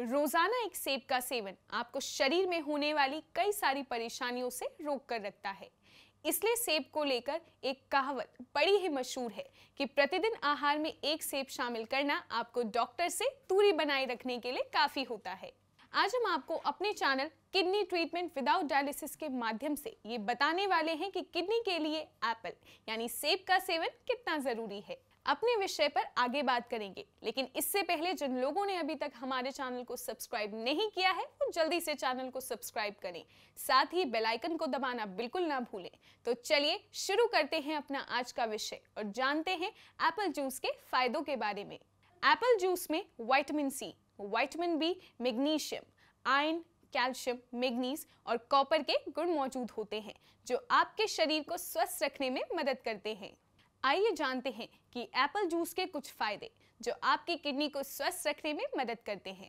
रोजाना एक सेब का सेवन आपको शरीर में होने वाली कई सारी परेशानियों से रोक कर रखता है इसलिए सेब को लेकर एक कहावत बड़ी ही मशहूर है कि प्रतिदिन आहार में एक सेब शामिल करना आपको डॉक्टर से दूरी बनाए रखने के लिए काफी होता है आज हम आपको अपने channel kidney treatment without dialysis के माध्यम से ये बताने वाले हैं कि किडनी के लिए एप्पल यानी सेब का सेवन कितना जरूरी है अपने विषय पर आगे बात करेंगे लेकिन इससे पहले जिन लोगों ने अभी तक हमारे चैनल को सब्सक्राइब नहीं किया है वो जल्दी से चैनल को सब्सक्राइब करें साथ ही बेलाइकन को दबाना बिल्कुल ना भूलें तो चलिए शुरू करते हैं अपना आज का विषय और जानते हैं एप्पल जूस के फायदों के बारे में एप्पल जूस में vitamin C vitamin B magnesium iron calcium manganese और कॉपर के गुण मौजूद होते हैं जो आपके शरीर को स्वस्थ रखने में मदद करते हैं आइए जानते हैं कि एप्पल जूस के कुछ फायदे जो आपकी किडनी को स्वस्थ रखने में मदद करते हैं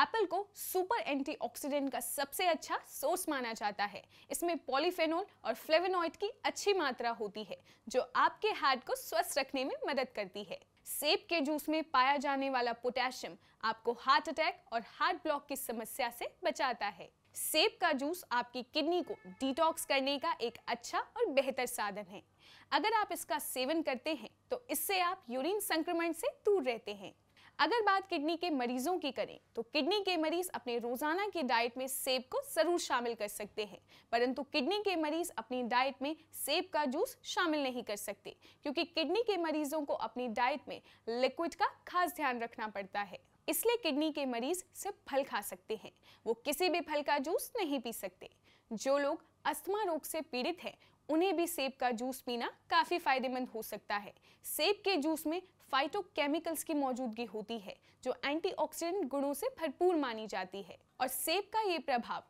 एप्पल को सुपर एंटीऑक्सीडेंट का सबसे अच्छा सोर्स माना जाता है इसमें पॉलीफेनोल और फ्लेवेनॉइड की अच्छी मात्रा होती है जो आपके हार्ट को स्वस्थ रखने में मदद करती है सेब के जूस में पाया जाने वाला पोटेशियम आपको हार्ट अटैक और हार्ट ब्लॉक की समस्या से बचाता है सेब का जूस आपकी किडनी को डिटॉक्स करने का एक अच्छा और बेहतर साधन है अगर आप इसका सेवन करते हैं तो इससे आप यूरिन संक्रमण से दूर रहते हैं अगर बात किडनी के मरीजों की करें तो किडनी के मरीज अपने रोजाना की डाइट में सेब को जरूर शामिल कर सकते हैं परंतु किडनी के मरीज अपनी डाइट में सेब का जूस शामिल नहीं कर सकते क्योंकि किडनी के मरीजों को अपनी डाइट में लिक्विड का खास ध्यान रखना पड़ता है इसलिए किडनी के मरीज सिर्फ फल खा सकते हैं वो किसी भी फल का जूस नहीं पी सकते जो लोग अस्थमा रोग से पीड़ित हैं उन्हें भी सेब का जूस पीना काफ़ी फायदेमंद हो सकता है सेब के जूस में फाइटोकेमिकल्स की मौजूदगी होती है जो एंटीऑक्सीडेंट गुणों से भरपूर मानी जाती है और सेब का ये प्रभाव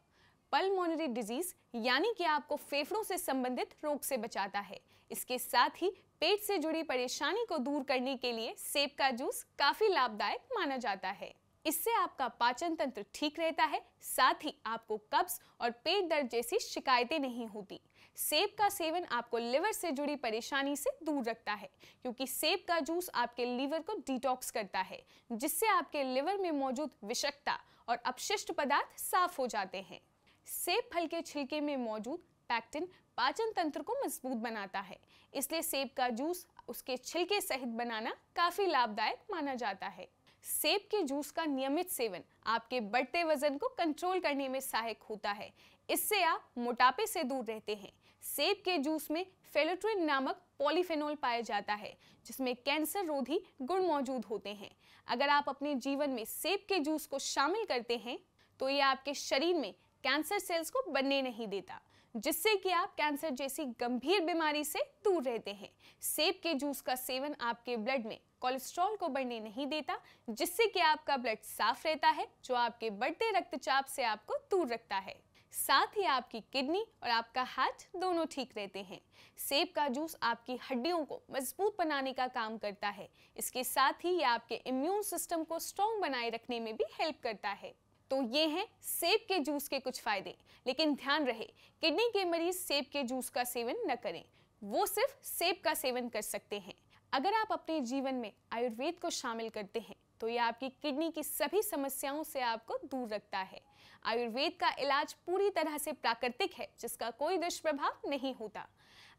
पल्मोनरी डिजीज यानी कि आपको फेफड़ों से संबंधित रोग से बचाता है इसके साथ ही पेट से जुड़ी परेशानी को दूर करने के लिए सेब का जूस काफी लाभदायक माना जाता है इससे आपका पाचन तंत्र ठीक रहता है साथ ही आपको कब्ज और पेट दर्द जैसी शिकायतें नहीं होती सेब का सेवन आपको लिवर से जुड़ी परेशानी से दूर रखता है क्योंकि सेब का जूस आपके लीवर को डिटॉक्स करता है जिससे आपके लिवर में मौजूद विषकता और अपशिष्ट पदार्थ साफ हो जाते हैं सेब फल के छिलके में मौजूद पैक्टिन पाचन तंत्र को मजबूत बनाता है इसलिए सेब का जूस उसके छिलके सहित बनाना काफी लाभदायक माना जाता है सेब के जूस का नियमित सेवन आपके बढ़ते वजन को कंट्रोल करने में सहायक होता है इससे आप मोटापे से दूर रहते हैं सेब के जूस में फेलोट्रिन नामक पॉलीफेनॉल पाया जाता है जिसमें कैंसर रोधी गुण मौजूद होते हैं अगर आप अपने जीवन में सेब के जूस को शामिल करते हैं तो ये आपके शरीर में कैंसर सेल्स को बनने नहीं देता जिससे कि आप कैंसर जैसी गंभीर बीमारी से दूर रहते हैं सेब के जूस का सेवन आपके ब्लड में कोलेस्ट्रॉल को बढ़ने नहीं देता जिससे कि आपका ब्लड साफ रहता है जो आपके बढ़ते रक्तचाप से आपको दूर रखता है साथ ही आपकी किडनी और आपका हार्ट दोनों ठीक रहते हैं सेब का जूस आपकी हड्डियों को मजबूत बनाने का काम करता है इसके साथ ही ये आपके इम्यून सिस्टम को स्ट्रॉन्ग बनाए रखने में भी हेल्प करता है तो ये हैं सेब के जूस के कुछ फायदे लेकिन ध्यान रहे किडनी के मरीज सेब के जूस का सेवन न करें वो सिर्फ सेब का सेवन कर सकते हैं अगर आप अपने जीवन में आयुर्वेद को शामिल करते हैं तो यह आपकी किडनी की सभी समस्याओं से आपको दूर रखता है आयुर्वेद का इलाज पूरी तरह से प्राकृतिक है जिसका कोई दुष्प्रभाव नहीं होता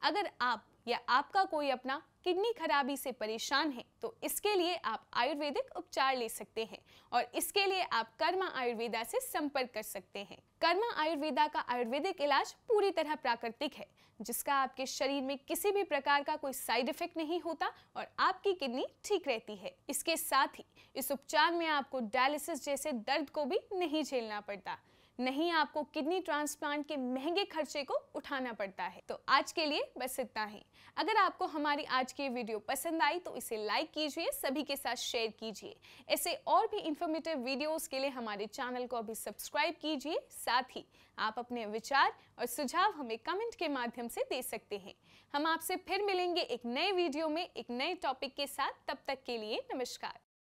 अगर आप या आपका कोई अपना किडनी खराबी से परेशान हैं तो इसके लिए आप आयुर्वेदिक उपचार ले सकते हैं और इसके लिए आप कर्मा आयुर्वेदा से संपर्क कर सकते हैं कर्मा आयुर्वेदा का आयुर्वेदिक इलाज पूरी तरह प्राकृतिक है जिसका आपके शरीर में किसी भी प्रकार का कोई साइड इफेक्ट नहीं होता और आपकी किडनी ठीक रहती है इसके साथ ही इस उपचार में आपको डायलिसिस जैसे दर्द को भी नहीं झेलना पड़ता नहीं आपको किडनी ट्रांसप्लांट के महंगे खर्चे को उठाना पड़ता है तो आज के लिए बस इतना ही अगर आपको हमारी आज की वीडियो पसंद आई तो इसे लाइक कीजिए सभी के साथ शेयर कीजिए ऐसे और भी इंफॉर्मेटिव वीडियोस के लिए हमारे चैनल को अभी सब्सक्राइब कीजिए साथ ही आप अपने विचार और सुझाव हमें कमेंट के माध्यम से दे सकते हैं हम आपसे फिर मिलेंगे एक नए वीडियो में एक नए टॉपिक के साथ तब तक के लिए नमस्कार